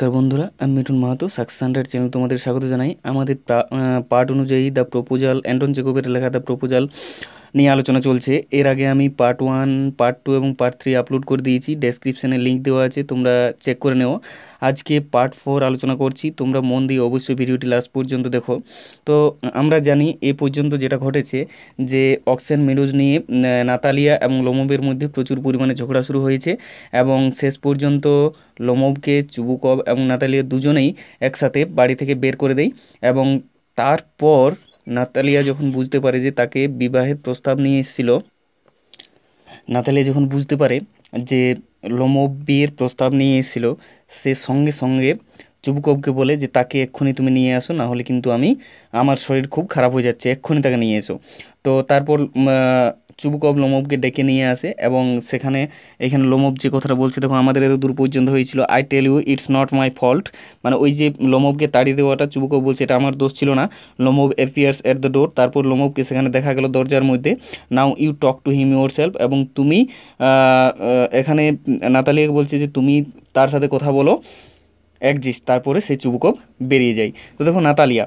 নমস্কার বন্ধুরা আমি Mithun Mahato success hundred channel তোমাদের স্বাগত জানাই আমাদের পার্ট অনুযায়ী দ্য প্রপোজাল অ্যান্টন জেকবের লেখা দ্য প্রপোজাল নিয়ে আলোচনা চলছে এর আগে আমি পার্ট ওয়ান পার্ট টু এবং পার্ট থ্রি আপলোড করে দিয়েছি ডেসক্রিপশানে লিঙ্ক দেওয়া আছে তোমরা চেক করে নেও আজকে পার্ট ফোর আলোচনা করছি তোমরা মন দিয়ে অবশ্যই ভিডিওটি লাস্ট পর্যন্ত দেখো তো আমরা জানি এ পর্যন্ত যেটা ঘটেছে যে অক্সেন মেডোজ নিয়ে নাতালিয়া এবং লোমবের মধ্যে প্রচুর পরিমাণে ঝগড়া শুরু হয়েছে এবং শেষ পর্যন্ত লোমবকে চুবুকব এবং নাতালিয়া দুজনেই একসাথে বাড়ি থেকে বের করে দেয় এবং তারপর নাতালিয়া যখন বুঝতে পারে যে তাকে বিবাহের প্রস্তাব নিয়ে এসেছিল নাতালিয়া যখন বুঝতে পারে যে লোমব বিয়ের প্রস্তাব নিয়ে এসেছিল সে সঙ্গে সঙ্গে চুবুকবকে বলে যে তাকে এক্ষুনি তুমি নিয়ে আসো না হলে কিন্তু আমি আমার শরীর খুব খারাপ হয়ে যাচ্ছে এক্ষুনি তাকে নিয়ে এসো তো তারপর চুবুকব লোমবকে ডেকে নিয়ে আসে এবং সেখানে এখানে লোমব যে কথাটা বলছে দেখো আমাদের এত দূর পর্যন্ত হয়েছিল I tell you it's not my fault মানে ওই যে লোমবকে তাড়িয়ে দেওয়াটা চুবুকব বলছে এটা আমার দোষ ছিল না Lomov appears at the door তারপর লোমবকে সেখানে দেখা গেল দরজার মধ্যে now you talk to him yourself এবং তুমি এখানে নাতালিয়াকে বলছে যে তুমি তার সাথে কথা বলো একজিস্ট তারপরে সেই চুবুকব বেরিয়ে যায় তো দেখো Natalia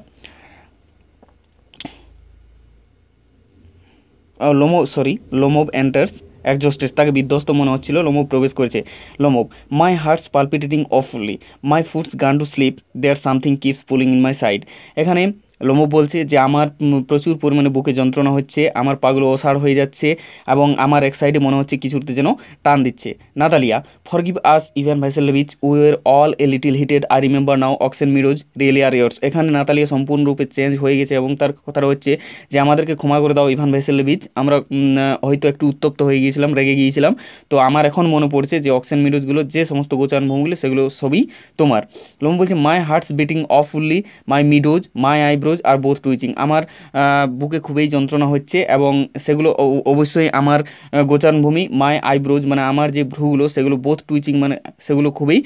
Lomo sorry Lomov enters exhausted তাকে বিধ্বস্ত মনে হচ্ছিল লোমোভ প্রবেশ করেছে Lomov my heart's palpitating awfully my foot's gone to sleep there's something keeps pulling in my side এখানে লোমো বলছে যে আমার প্রচুর পরিমাণে বুকে যন্ত্রণা হচ্ছে আমার পাগুলো অসাড় হয়ে যাচ্ছে এবং আমার এক সাইডে মনে হচ্ছে কিছুতে যেন টান দিচ্ছে Natalia forgive us Ivan Vassilevitch we're all a little heated I remember now Oxen Meadows really are yours এখানে নাতালিয়া সম্পূর্ণরূপে চেঞ্জ হয়ে গেছে এবং তার কথাটা হচ্ছে যে আমাদেরকে ক্ষমা করে দাও ইভান ভাইসেলভিচ আমরা হয়তো একটু উত্তপ্ত হয়ে গিয়েছিলাম রেগে গিয়েছিলাম তো আমার এখন মনে পড়ছে যে অক্সেন মিরোজগুলো যে সমস্ত গোচান ভূমিগুলো সেগুলো সবই তোমার লোম বলছে my heart's beating awfully my meadows my eye eyebrows are both twitching আমার বুকে খুবই যন্ত্রণা হচ্ছে এবং সেগুলো অবশ্যই আমার গোচারণভূমি মাই আইব্রোজ মানে আমার যে ভ্রুগুলো সেগুলো বোথ টুইচিং মানে সেগুলো খুবই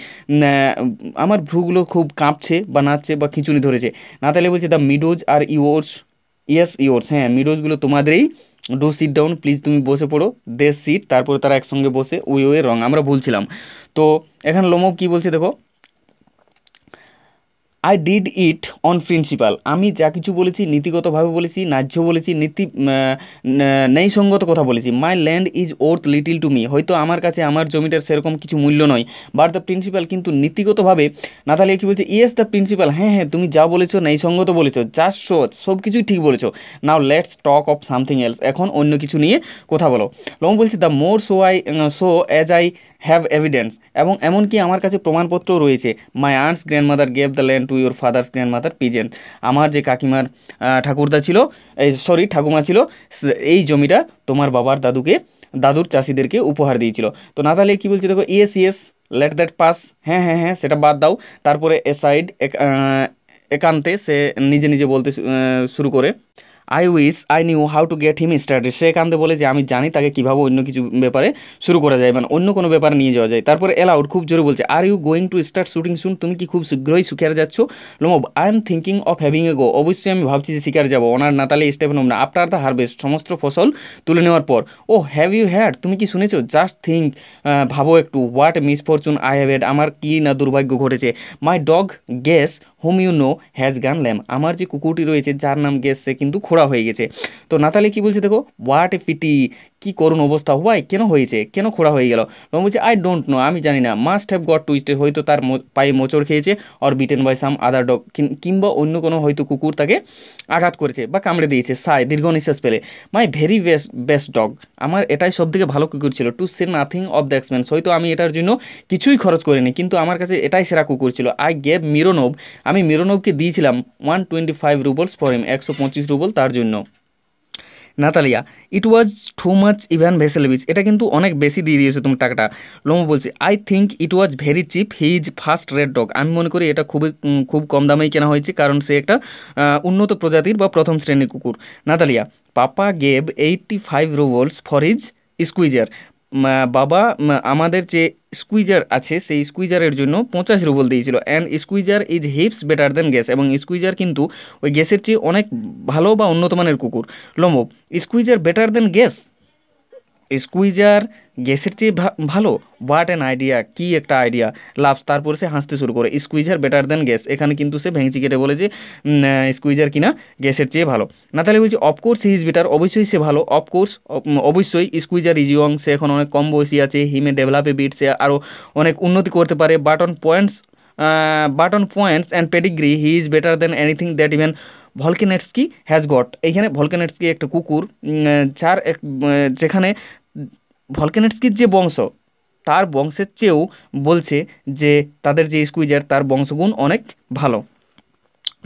আমার ভ্রুগুলো খুব কাঁপছে বা নাচছে বা খিঁচুনি ধরেছে না তাহলে বলছে the meadows are yours yes yours হ্যাঁ মিডোজগুলো তোমাদেরই ডো সিট ডাউন প্লিজ তুমি বসে পড়ো দে সিট তারপরে তারা একসঙ্গে বসে ওই ওয়ে রং আমরা বলছিলাম তো এখানে লোমব কী বলছে দেখো I did it on principle আমি যা কিছু বলেছি নীতিগতভাবে বলেছি ন্যায্য বলেছি নীতি ন্যায়সঙ্গত কথা বলেছি my land is worth little to me হয়তো আমার কাছে আমার জমিটার সেরকম কিছু মূল্য নয় বাট দ্য প্রিন্সিপাল কিন্তু নীতিগতভাবে না তাহলে কী বলছে ইয়েস দ্য প্রিন্সিপাল হ্যাঁ হ্যাঁ তুমি যা বলেছো ন্যায়সঙ্গত বলেছো যা সোচ সব কিছুই ঠিক বলেছো now let's talk of something else এখন অন্য কিছু নিয়ে কথা বলো লং বলছি the more so I so as I have evidence এবং এমনকি আমার কাছে প্রমাণপত্রও রয়েছে my aunt's grandmother gave the land to your father's grandmother peasant আমার যে কাকিমার ঠাকুরদা ছিল এই সরি ঠাকুমা ছিল এই জমিটা তোমার বাবার দাদুকে দাদুর চাষিদেরকে উপহার দিয়েছিল তো না তাহলে কী বলছে দেখো yes yes let that pass হ্যাঁ হ্যাঁ হ্যাঁ সেটা বাদ দাও তারপরে এ সাইড একান্তে সে নিজে নিজে বলতে শুরু করে I wish I knew how to get him started সে কান্দে বলে যে আমি জানি তাকে কীভাবে অন্য কিছু ব্যাপারে শুরু করা যায় মানে অন্য কোনো ব্যাপারে নিয়ে যাওয়া যায় তারপরে অ্যালাউড খুব জোরে বলছে are you going to start shooting soon তুমি কি খুব শীঘ্রই শিকার যাচ্ছ Lomov I am thinking of having a go অবশ্যই আমি ভাবছি যে শিকার যাবো ওনার নাতালে স্টেফেন না আফটার দ্য হারভেস্ট সমস্ত ফসল তুলে নেওয়ার পর ও হ্যাভ ইউ হ্যাড তুমি কি শুনেছো জাস্ট থিঙ্ক ভাবো একটু what misfortune I have had আমার কী না দুর্ভাগ্য ঘটেছে my dog Guess home you know has gone lame আমার যে কুকুরটি রয়েছে যার নাম গেসছে কিন্তু খোড়া হয়ে গেছে তো নাতালি কি বলছে দেখো হোয়াট এ পিটি কী করুন অবস্থা হোয়াই কেন হয়েছে কেন খোড়া হয়ে গেল এবং বলছে আই ডোন্ট নো আমি জানি না মাস্ট হ্যাভ গট টুইস্টে হয়তো তার পায়ে মোচড় খেয়েছে or beaten by some other dog কিংবা অন্য কোনো হয়তো কুকুর তাকে আঘাত করেছে বা কামড়ে দিয়েছে সাই দীর্ঘ নিঃশ্বাস পেলে my very best best dog আমার এটাই সবথেকে ভালো কুকুর ছিল to say nothing of the expense হয়তো আমি এটার জন্য কিছুই খরচ করিনি কিন্তু আমার কাছে এটাই সেরা কুকুর ছিল আই গেভ মিরোনব আমি মিরোনবকে দিয়েছিলাম one twenty five roubles for him একশো পঁচিশ রুবল তার জন্য Natalia it was too much Ivan Vasilyevich এটা কিন্তু অনেক বেশি দিয়ে দিয়েছে তুমি টাকাটা লোমো বলছে I think it was very cheap he is first rate dog আমি মনে করি এটা খুবই খুব কম দামেই কেনা হয়েছে কারণ সে একটা উন্নত প্রজাতির বা প্রথম শ্রেণীর কুকুর Natalia papa gave eighty five roubles for his Squeezer বাবা আমাদের যে স্কুইজার আছে সেই স্কুইজারের জন্য পঁচাশ রুবল দিয়েছিল and Squeezer is heaps better than Guess এবং স্কুইজার কিন্তু ওই গ্যাসের চেয়ে অনেক ভালো বা উন্নত মানের কুকুর Lomov Squeezer better than Guess Squeezer গ্যাসের চেয়ে ভালো হোয়াট অ্যান আইডিয়া কী একটা আইডিয়া লাভ তারপর সে হাসতে শুরু করে স্কুইজার বেটার দেন গ্যাস এখানে কিন্তু সে ভেঙচি কেটে বলে যে স্কুইজার কিনা গ্যাসের চেয়ে ভালো না তাহলে বলছি অফকোর্স হি ইজ বেটার অবশ্যই সে ভালো অফকোর্স অবশ্যই স্কুইজার ইজ ইয়ং সে এখন অনেক কম বয়সী আছে হিমে ডেভেলপে বিট সে আরও অনেক উন্নতি করতে পারে but on points but on points and pedigree he is better than anything that even কি হ্যাজ গট এইখানে ভলকেনেটস কি একটা কুকুর যার যেখানে ভলকেনস্কির যে বংশ তার বংশের চেয়েও বলছে যে তাদের যে স্কুইজার তার বংশগুণ অনেক ভালো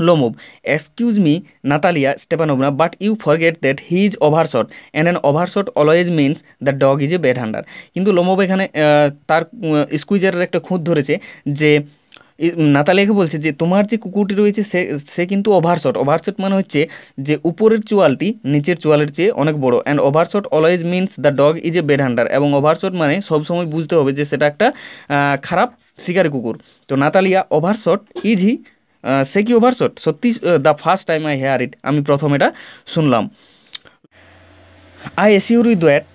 Lomov excuse me Natalia Stepanovna but you forget that he is overshot and an overshot always means the dog is a bad hunter কিন্তু লোমোভ এখানে তার স্কুইজারের একটা খুঁত ধরেছে যে নাতালিয়াকে বলছে যে তোমার যে কুকুরটি রয়েছে সে সে কিন্তু ওভারশট ওভারশট মানে হচ্ছে যে উপরের চোয়ালটি নিচের চোয়ালের চেয়ে অনেক বড় and overshot always means the dog is a bad hunter এবং ওভারশট মানে সবসময় বুঝতে হবে যে সেটা একটা খারাপ শিকারি কুকুর তো নাতালিয়া ওভারশট ইজ হি সে কি ওভারশট সত্যি the first time I hear it আমি প্রথম এটা শুনলাম I assure you that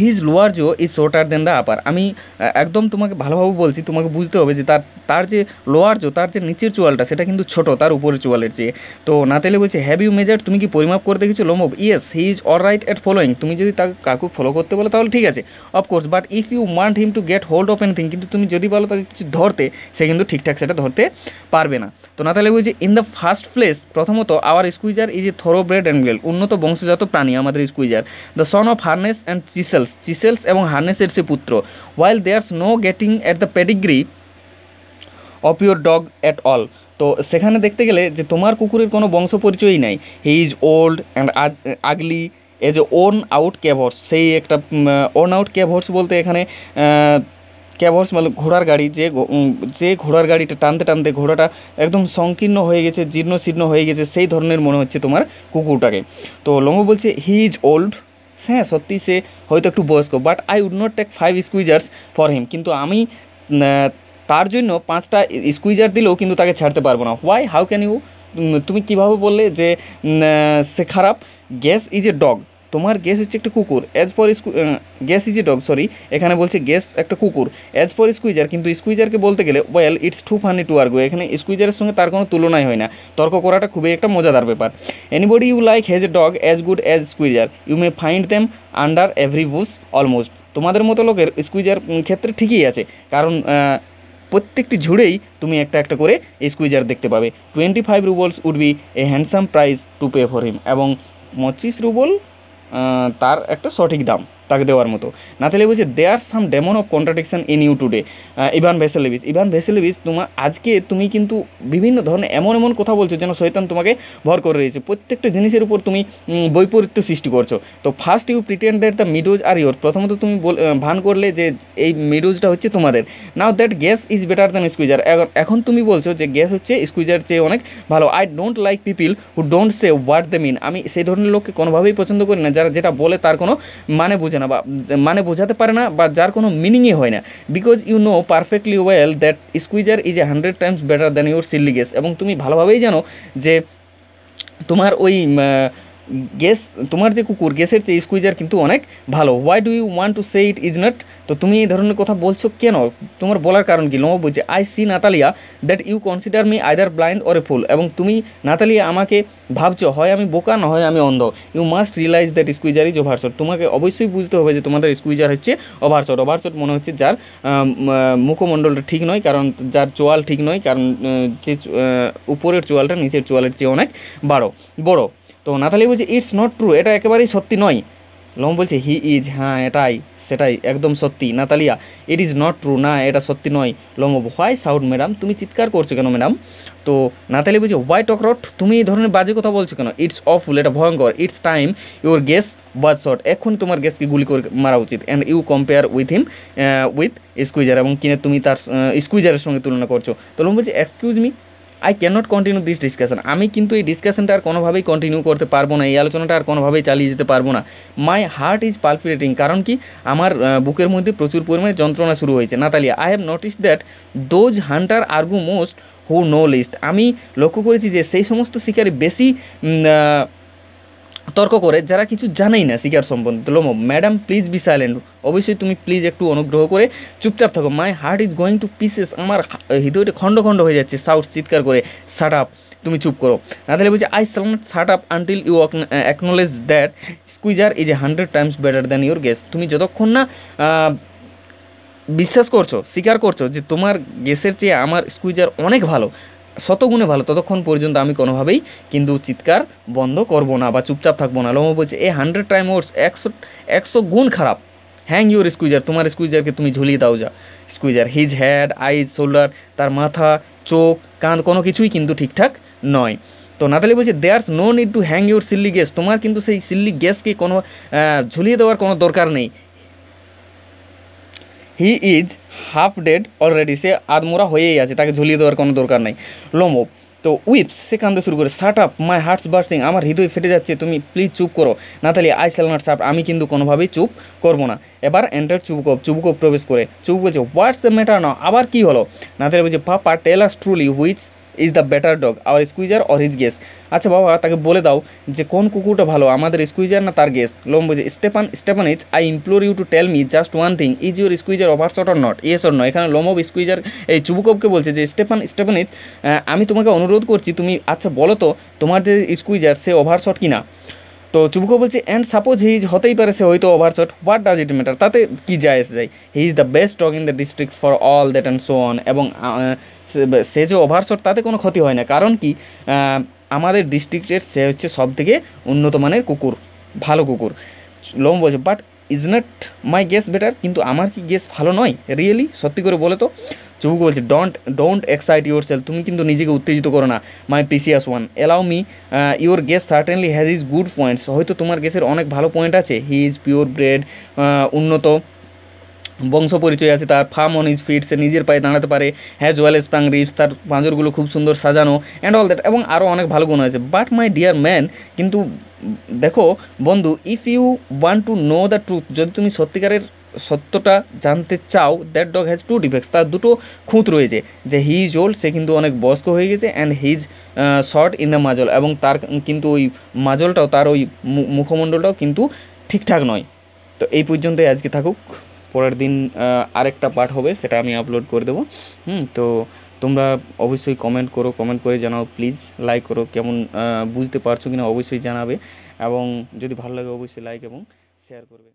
his lower jaw is shorter than the upper আমি uh, একদম তোমাকে ভালোভাবে বলছি তোমাকে বুঝতে হবে যে তার তার যে লোয়ার জো তার যে নিচের চোয়ালটা সেটা কিন্তু ছোট তার উপরের চোয়ালের চেয়ে তো নাতেলে বলছে হ্যাভ ইউ মেজার তুমি কি পরিমাপ করে দেখেছো Lomov yes he is all right at following তুমি যদি তাকে কাকু ফলো করতে বলো তাহলে ঠিক আছে of course but if you want him to get hold of anything কিন্তু তুমি যদি বলো তাকে কিছু ধরতে সে কিন্তু ঠিকঠাক সেটা ধরতে পারবে না তো নাতালে বলছে ইন দ্য ফার্স্ট প্লেস প্রথমত our Squeezer is a thoroughbred and উন্নত বংশজাত প্রাণী আমাদের Squeezer the son of Harness and Chisels Chisels এবং হার্নেসের সে পুত্র while there's no getting at the pedigree of your dog at all তো সেখানে দেখতে গেলে যে তোমার কুকুরের কোনো বংশ পরিচয়ই নাই he is old and as ugly as worn out cab horse সেই একটা ওন আউট ক্যাভর্স বলতে এখানে ক্যাবস মানে ঘোড়ার গাড়ি যে যে ঘোড়ার গাড়িটা টানতে টানতে ঘোড়াটা একদম সংকীর্ণ হয়ে গেছে জীর্ণ শীর্ণ হয়ে গেছে সেই ধরনের মনে হচ্ছে তোমার কুকুরটাকে তো লম্ব বলছে হি ইজ ওল্ড হ্যাঁ সত্যি সে হয়তো একটু বয়স্ক but I would not take five Squeezers for him কিন্তু আমি তার জন্য পাঁচটা স্কুইজার দিলেও কিন্তু তাকে ছাড়তে পারবো না হোয়াই হাউ ক্যান ইউ তুমি কীভাবে বললে যে সে খারাপ গ্যাস ইজ এ ডগ তোমার গেস হচ্ছে একটা কুকুর as for Guess is a dog sorry এখানে বলছে গ্যাস একটা কুকুর অ্যাজ পর স্কুইজার কিন্তু স্কুইজারকে বলতে গেলে well it's too funny to argue এখানে স্কুইজারের সঙ্গে তার কোনো তুলনাই হয় না তর্ক করাটা খুবই একটা মজাদার ব্যাপার anybody you like has a dog as good as Squeezer you may find them under every bush almost তোমাদের মতো লোকের স্কুইজার ক্ষেত্রে ঠিকই আছে কারণ প্রত্যেকটি ঝুড়েই তুমি একটা একটা করে স্কুইজার দেখতে পাবে twenty five roubles would be a handsome price to pay for him এবং পঁচিশ রুবল তার একটা সঠিক দাম তাকে দেওয়ার মতো তাহলে বলছে there some demon of contradiction in you today Ivan Vasilyevich Ivan Vasilyevich তোমার আজকে তুমি কিন্তু বিভিন্ন ধরনের এমন এমন কথা বলছো যেন শৈতান তোমাকে ভর করে রয়েছে প্রত্যেকটা জিনিসের উপর তুমি বৈপরীত্য সৃষ্টি করছো তো first you pretend that the meadows are your প্রথমত তুমি ভান করলে যে এই মিডোজটা হচ্ছে তোমাদের now that Guess is better than Squeezer এখন তুমি বলছো যে গ্যাস হচ্ছে স্কুইজার চেয়ে অনেক ভালো I don't like people who don't say what they mean আমি সেই ধরনের লোককে কোনোভাবেই পছন্দ করি না যারা যেটা বলে তার কোনো মানে বুঝে বোঝে না বা মানে বোঝাতে পারে না বা যার কোনো মিনিংই হয় না because you know perfectly well that Squeezer is a hundred times better than your silly Guess এবং তুমি ভালোভাবেই জানো যে তোমার ওই গেস তোমার যে কুকুর গেসের চেয়ে স্কুইজার কিন্তু অনেক ভালো why do you want to say it is not তো তুমি এই ধরনের কথা বলছো কেন তোমার বলার কারণ কি লম্বা বলছে I see Natalia that you consider me either blind or a fool এবং তুমি নাতালিয়া আমাকে ভাবছো হয় আমি বোকা না হয় আমি অন্ধ you must realise that Squeezer is overshot তোমাকে অবশ্যই বুঝতে হবে যে তোমাদের স্কুইজার হচ্ছে ওভারশট ওভারশট মনে হচ্ছে যার মুখমণ্ডলটা ঠিক নয় কারণ যার চোয়াল ঠিক নয় কারণ যে উপরের চোয়ালটা নিচের চোয়ালের চেয়ে অনেক বড় বড়ো তো নাথালি বলছে ইটস নট ট্রু এটা একেবারেই সত্যি নয় লম বলছে হি ইজ হ্যাঁ এটাই সেটাই একদম সত্যি Natalia it is not true না এটা সত্যি নয় লম্ব হোয়াই সাউড ম্যাডাম তুমি চিৎকার করছো কেন ম্যাডাম তো নাতালি বলছে হোয়াই টকরট তুমি এই ধরনের বাজে কথা বলছো কেন ইটস অফুল এটা ভয়ঙ্কর it's time your Guess was shot এখন তোমার গ্যাসকে গুলি করে মারা উচিত and you compare with him with Squeezer এবং কিনে তুমি তার স্কুইজারের uh, সঙ্গে তুলনা করছো তো লম বলছে excuse me I can't continue this discussion আমি কিন্তু এই ডিসকাশনটা আর কোনোভাবেই কন্টিনিউ করতে পারবো না এই আলোচনাটা আর কোনোভাবেই চালিয়ে যেতে পারবো না মাই হার্ট ইজ পালপিটেটিং কারণ কি আমার বুকের মধ্যে প্রচুর পরিমাণে যন্ত্রণা শুরু হয়েছে Natalia I have notice that those hunter argue most who know least আমি লক্ষ্য করেছি যে সেই সমস্ত শিকারে বেশি তর্ক করে যারা কিছু জানেই না সিগার সম্বন্ধে Lomov madam please be silent অবশ্যই তুমি প্লিজ একটু অনুগ্রহ করে চুপচাপ থাকো my heart is going to pieces আমার হৃদয়টা খণ্ড খণ্ড হয়ে যাচ্ছে সাউথ চিৎকার করে শাট আপ তুমি চুপ করো তাহলে বলছি I shall not shut up until you acknowledge that Squeezer is a hundred times better than your Guess তুমি যতক্ষণ না বিশ্বাস করছো স্বীকার করছো যে তোমার গ্যাসের চেয়ে আমার স্কুইজার অনেক ভালো শতগুণে ভালো ততক্ষণ পর্যন্ত আমি কোনোভাবেই কিন্তু চিৎকার বন্ধ করব না বা চুপচাপ থাকবো না লোমো বলছে এ হান্ড্রেড টাইম ওর্স একশো একশো গুণ খারাপ হ্যাং ইউর স্কুইজার তোমার স্কুইজারকে তুমি ঝুলিয়ে দাও যা Squeezer is head eyes shoulder তার মাথা চোখ কান কোনো কিছুই কিন্তু ঠিকঠাক নয় তো নাতালি বলছে there's no need to hang your silly Guess তোমার কিন্তু সেই সিল্লি গ্যাসকে কোনো ঝুলিয়ে দেওয়ার কোনো দরকার নেই he is half dead already সে আদমোরা হয়েই আছে তাকে ঝুলিয়ে দেওয়ার কোনো দরকার নাই লম্ব তো উইপস সে কান্দতে শুরু করে shut up my heart's bursting আমার হৃদয় ফেটে যাচ্ছে তুমি প্লিজ চুপ করো না তাহলে আই শ্যাল নট সাপ আমি কিন্তু কোনোভাবেই চুপ করবো না এবার এন্টার চুবুকপ চুবুকপ প্রবেশ করে চুপ বলছে হোয়াটস দ্য ম্যাটার না আবার কি হলো না তাহলে বলছে papa tell truly which is the better dog our Squeezer or his Guess আচ্ছা বাবা তাকে বলে দাও যে কোন কুকুরটা ভালো আমাদের স্কুইজার না তার গেস লম্ব যে Stepan Stepan is I implore you to tell me just one thing is your Squeezer shot or not yes or নয় এখানে লম্ব স্কুইজার এই চুবুকবকে বলছে যে স্টেপান স্টেপান ইজ আমি তোমাকে অনুরোধ করছি তুমি আচ্ছা বলো তো তোমার যে স্কুইজার সে ওভার শট কি না তো চুবকো বলছে অ্যান্ড সাপোজ হিজ হতেই পারে সে হয়তো overshot what does it matter তাতে কী যায় এসে যায় he is the best dog in the district for all that and so on এবং সে যে ওভারশট তাতে কোনো ক্ষতি হয় না কারণ কি আমাদের ডিস্ট্রিক্টের সে হচ্ছে সব থেকে উন্নত মানের কুকুর ভালো কুকুর লোম বলছে but is not my Guess better কিন্তু আমার কি গেস ভালো নয় রিয়েলি সত্যি করে বলে তো চুবুক বলছে don't don't excite yourself তুমি কিন্তু নিজেকে উত্তেজিত করো না my precious one allow me your Guess certainly has its good points হয়তো তোমার গেসের অনেক ভালো পয়েন্ট আছে হি ইজ পিওর ব্রেড উন্নত বংশ পরিচয় আছে তার ফার্ম অন ইজ ফিট সে নিজের পায়ে দাঁড়াতে পারে হ্যাজ ওয়েল স্প্রাং রিপস তার পাঁজরগুলো খুব সুন্দর সাজানো অ্যান্ড অল দ্যাট এবং আরও অনেক ভালো গুণ আছে বাট মাই ডিয়ার ম্যান কিন্তু দেখো বন্ধু if you want to know the truth যদি তুমি সত্যিকারের সত্যটা জানতে চাও that dog has two defects তার দুটো খুঁত রয়েছে যে হি ইজ ওল্ড সে কিন্তু অনেক বয়স্ক হয়ে গেছে and he is short in the muzzle এবং তার কিন্তু ওই মাজলটাও তার ওই মুখমণ্ডলটাও কিন্তু ঠিকঠাক নয় তো এই পর্যন্তই আজকে থাকুক পরের দিন আরেকটা পার্ট হবে সেটা আমি আপলোড করে দেবো হুম তো তোমরা অবশ্যই কমেন্ট করো কমেন্ট করে জানাও প্লিজ লাইক করো কেমন বুঝতে পারছো কিনা অবশ্যই জানাবে এবং যদি ভালো লাগে অবশ্যই লাইক এবং শেয়ার করবে